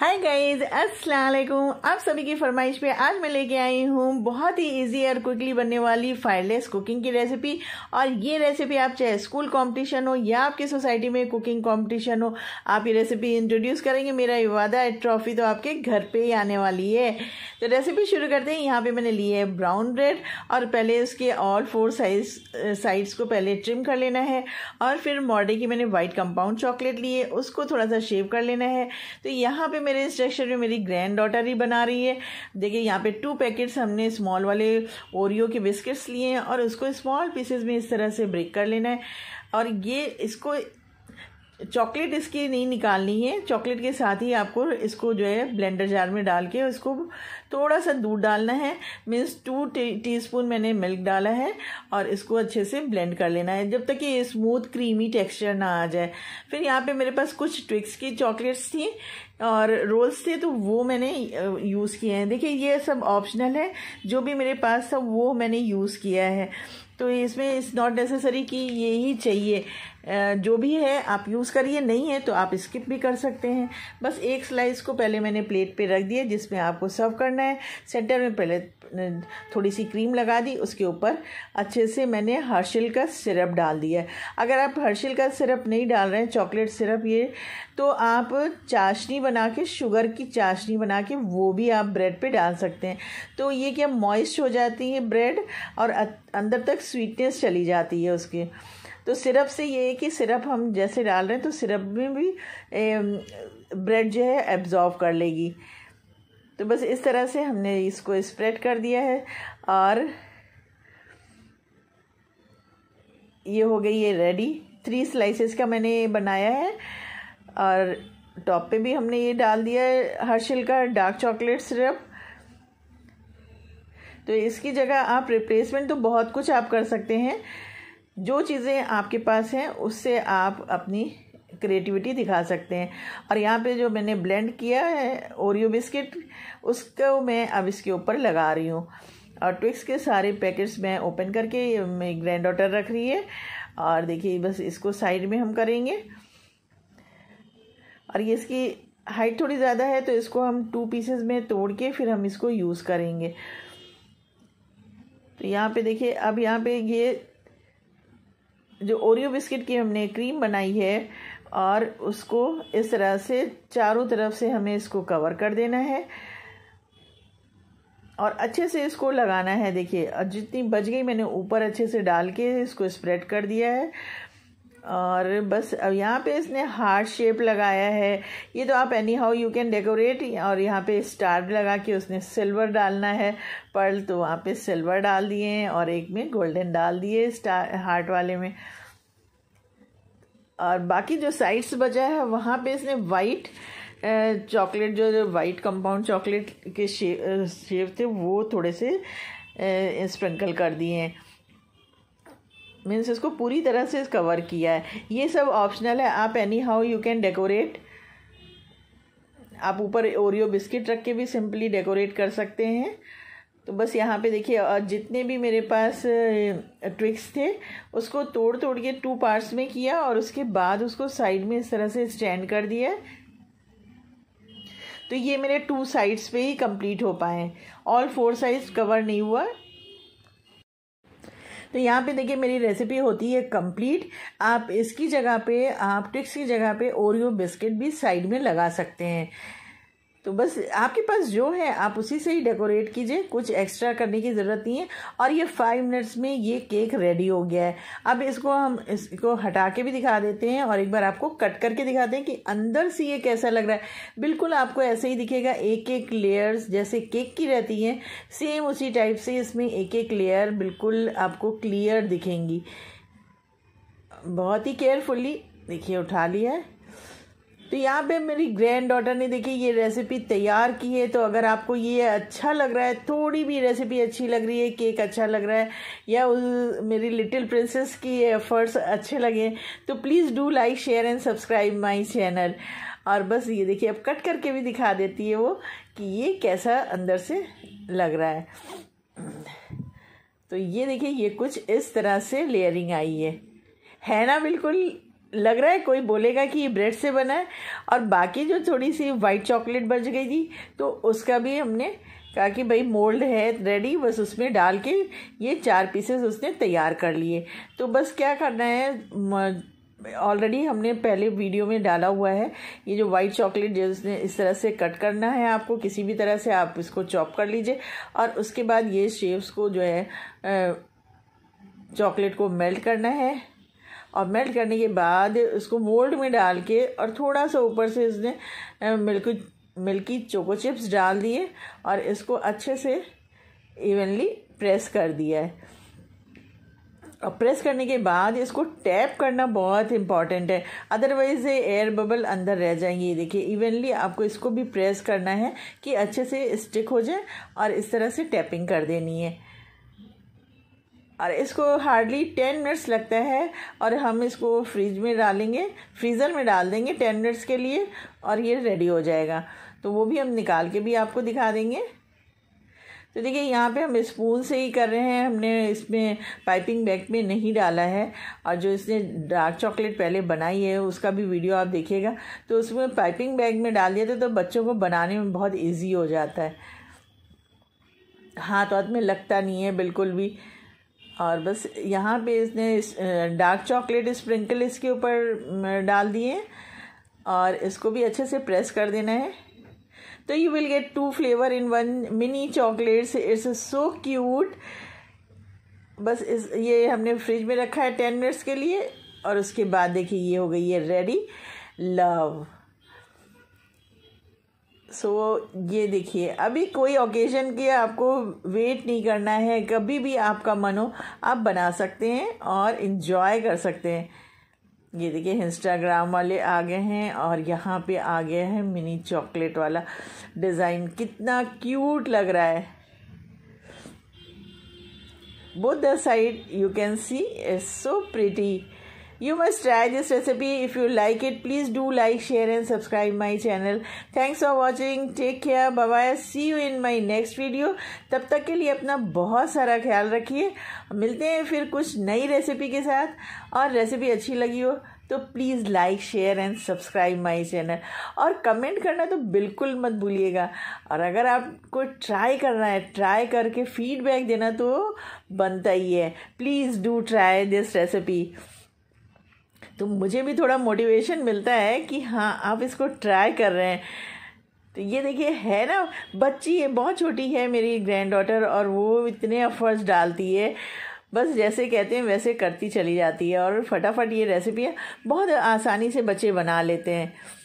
Hi guys अस्सलाम वालेकुम आप सभी की फरमाइश पे आज मैं लेके आई हूँ बहुत ही इजी और क्विकली बनने वाली फायरलेस कुकिंग की रेसिपी और ये रेसिपी आप चाहे स्कूल कंपटीशन हो या आपकी सोसाइटी में कुकिंग कंपटीशन हो आप ये रेसिपी इंट्रोड्यूस करेंगे मेरा ये वादा है ट्रॉफी तो आपके घर पे ही आने वाली है तो रेसिपी शुरू करते हैं यहाँ पर मैंने ली है ब्राउन ब्रेड और पहले उसके ऑल फोर साइज साइड्स को पहले ट्रिम कर लेना है और फिर मॉडे की मैंने वाइट कंपाउंड चॉकलेट ली है उसको थोड़ा सा शेव कर लेना है तो यहाँ पर मेरे इंस्ट्रक्शन में मेरी ग्रैंड डॉटर ही बना रही है देखिए यहाँ पे टू पैकेट्स हमने स्मॉल वाले ओरियो के बिस्किट्स लिए हैं और उसको स्मॉल पीसेस में इस तरह से ब्रेक कर लेना है और ये इसको चॉकलेट इसकी नहीं निकालनी है चॉकलेट के साथ ही आपको इसको जो है ब्लेंडर जार में डाल के उसको थोड़ा सा दूध डालना है मीन्स टू स्पून मैंने मिल्क डाला है और इसको अच्छे से ब्लेंड कर लेना है जब तक ये स्मूथ क्रीमी टेक्सचर ना आ जाए फिर यहाँ पे मेरे पास कुछ ट्विक्स की चॉकलेट्स थी और रोल्स थे तो वो मैंने यूज़ किए हैं देखिए ये सब ऑप्शनल है जो भी मेरे पास था वो मैंने यूज़ किया है तो इसमें इस नॉट नेसेसरी कि ये ही चाहिए जो भी है आप यूज़ करिए नहीं है तो आप स्किप भी कर सकते हैं बस एक स्लाइस को पहले मैंने प्लेट पे रख दिया जिसमें आपको सर्व करना है सेंटर में पहले थोड़ी सी क्रीम लगा दी उसके ऊपर अच्छे से मैंने हर्षिल का सिरप डाल दिया अगर आप हर्षिल का सिरप नहीं डाल रहे हैं चॉकलेट सिरप ये तो आप चाशनी बना के शुगर की चाशनी बना के वो भी आप ब्रेड पे डाल सकते हैं तो ये क्या मॉइस्ट हो जाती है ब्रेड और अंदर तक स्वीटनेस चली जाती है उसकी तो सिरप से ये है कि सिरप हम जैसे डाल रहे हैं तो सिरप में भी ब्रेड जो है एब्ज़ॉर्व कर लेगी तो बस इस तरह से हमने इसको स्प्रेड कर दिया है और ये हो गई ये रेडी थ्री स्लाइसेस का मैंने बनाया है और टॉप पे भी हमने ये डाल दिया है हर्षिल का डार्क चॉकलेट सिरप तो इसकी जगह आप रिप्लेसमेंट तो बहुत कुछ आप कर सकते हैं जो चीज़ें आपके पास हैं उससे आप अपनी क्रिएटिविटी दिखा सकते हैं और यहाँ पे जो मैंने ब्लेंड किया है ओरियो बिस्किट उसको मैं अब इसके ऊपर लगा रही हूँ और ट्विक्स के सारे पैकेट्स मैं ओपन करके मेरी ग्रैंड डॉटर रख रही है और देखिए बस इसको साइड में हम करेंगे और ये इसकी हाइट थोड़ी ज़्यादा है तो इसको हम टू पीसेस में तोड़ के फिर हम इसको यूज़ करेंगे तो यहाँ पे देखिए अब यहाँ पे ये जो ओरियो बिस्किट की हमने क्रीम बनाई है और उसको इस तरह से चारों तरफ से हमें इसको कवर कर देना है और अच्छे से इसको लगाना है देखिए जितनी बच गई मैंने ऊपर अच्छे से डाल के इसको स्प्रेड कर दिया है और बस यहाँ पे इसने हार्ट शेप लगाया है ये तो आप anyhow you can decorate और यहाँ पे स्टार लगा के उसने सिल्वर डालना है पर्ल तो वहाँ पे सिल्वर डाल दिए और एक में गोल्डन डाल दिए स्टार हार्ट वाले में और बाकी जो साइड्स बचा है वहाँ पे इसने वाइट चॉकलेट जो वाइट कंपाउंड चॉकलेट के शेप थे वो थोड़े से स्प्रिंकल कर दिए हैं मीन्स इसको पूरी तरह से कवर किया है ये सब ऑप्शनल है आप anyhow you can decorate आप ऊपर ओरियो बिस्किट रख के भी सिंपली डेकोरेट कर सकते हैं तो बस यहाँ पे देखिए और जितने भी मेरे पास ट्विक्स थे उसको तोड़ तोड़ के टू पार्ट्स में किया और उसके बाद उसको साइड में इस तरह से स्टैंड कर दिया तो ये मेरे टू साइड्स पे ही कंप्लीट हो पाए ऑल फोर साइड्स कवर नहीं हुआ तो यहाँ पे देखिए मेरी रेसिपी होती है कंप्लीट आप इसकी जगह पे आप टिक्स की जगह पे ओरियो बिस्किट भी साइड में लगा सकते हैं तो बस आपके पास जो है आप उसी से ही डेकोरेट कीजिए कुछ एक्स्ट्रा करने की ज़रूरत नहीं है और ये फाइव मिनट्स में ये केक रेडी हो गया है अब इसको हम इसको हटा के भी दिखा देते हैं और एक बार आपको कट करके दिखाते हैं कि अंदर से ये कैसा लग रहा है बिल्कुल आपको ऐसे ही दिखेगा एक एक लेयर्स जैसे केक की रहती हैं सेम उसी टाइप से इसमें एक एक लेयर बिल्कुल आपको क्लियर दिखेंगी बहुत ही केयरफुली देखिए उठा लिया है तो यहाँ पे मेरी ग्रैंड डॉटर ने देखिए ये रेसिपी तैयार की है तो अगर आपको ये अच्छा लग रहा है थोड़ी भी रेसिपी अच्छी लग रही है केक अच्छा लग रहा है या उस मेरी लिटिल प्रिंसेस की एफर्ट्स अच्छे लगे तो please do like share and subscribe my channel और बस ये देखिए अब कट करके भी दिखा देती है वो कि ये कैसा अंदर से लग रहा है तो ये देखिए ये कुछ इस तरह से लेयरिंग आई है है ना बिल्कुल लग रहा है कोई बोलेगा कि ये ब्रेड से बना है और बाकी जो थोड़ी सी वाइट चॉकलेट बच गई थी तो उसका भी हमने कहा कि भाई मोल्ड है रेडी बस उसमें डाल के ये चार पीसेस उसने तैयार कर लिए तो बस क्या करना है ऑलरेडी हमने पहले वीडियो में डाला हुआ है ये जो वाइट चॉकलेट जिसने इस तरह से कट करना है आपको किसी भी तरह से आप इसको चॉप कर लीजिए और उसके बाद ये शेप्स को जो है चॉकलेट को मेल्ट करना है और मेल्ट करने के बाद उसको मोल्ड में डाल के और थोड़ा सा ऊपर से इसने मिल्क मिल्की चोको चिप्स डाल दिए और इसको अच्छे से इवनली प्रेस कर दिया है और प्रेस करने के बाद इसको टैप करना बहुत इम्पॉर्टेंट है अदरवाइज ये एयर बबल अंदर रह जाएंगे देखिए इवनली आपको इसको भी प्रेस करना है कि अच्छे से स्टिक हो जाए और इस तरह से टैपिंग कर देनी है और इसको हार्डली टेन मिनट्स लगता है और हम इसको फ्रिज में डालेंगे फ्रीज़र में डाल देंगे टेन मिनट्स के लिए और ये रेडी हो जाएगा तो वो भी हम निकाल के भी आपको दिखा देंगे तो देखिए यहाँ पे हम स्पून से ही कर रहे हैं हमने इसमें पाइपिंग बैग में नहीं डाला है और जो इसने डार्क चॉकलेट पहले बनाई है उसका भी वीडियो आप देखिएगा तो उसमें पाइपिंग बैग में डाल दिया था तो बच्चों को बनाने में बहुत ईजी हो जाता है हाथ हाथ में लगता नहीं है बिल्कुल भी और बस यहाँ पे इसने डार्क चॉकलेट स्प्रिंकल इसके ऊपर डाल दिए और इसको भी अच्छे से प्रेस कर देना है तो you will get two flavour in one mini chocolates it's so cute बस इस ये हमने फ्रिज में रखा है टेन मिनट्स के लिए और उसके बाद देखिए ये हो गई है रेडी लव सो so, ये देखिए अभी कोई ओकेजन के आपको वेट नहीं करना है कभी भी आपका मन हो आप बना सकते हैं और इन्जॉय कर सकते हैं ये देखिए इंस्टाग्राम वाले आ गए हैं और यहाँ पे आ गया है मिनी चॉकलेट वाला डिज़ाइन कितना क्यूट लग रहा है both side you can see see so pretty You must try this recipe. If you like it, please do like, share and subscribe my channel. Thanks for watching. Take care. Bye bye. See you in my next video. तब तक के लिए अपना बहुत सारा ख्याल रखिए मिलते हैं फिर कुछ नई रेसिपी के साथ और रेसिपी अच्छी लगी हो तो please like share and subscribe my channel और कमेंट करना तो बिल्कुल मत भूलिएगा और अगर आपको ट्राई करना है ट्राई करके फीडबैक देना तो बनता ही है please do try this recipe तो मुझे भी थोड़ा मोटिवेशन मिलता है कि हाँ आप इसको ट्राई कर रहे हैं तो ये देखिए है ना बच्ची है बहुत छोटी है मेरी ग्रैंड डॉटर और वो इतने अफर्ट्स डालती है बस जैसे कहते हैं वैसे करती चली जाती है और फटाफट ये रेसिपियाँ बहुत आसानी से बच्चे बना लेते हैं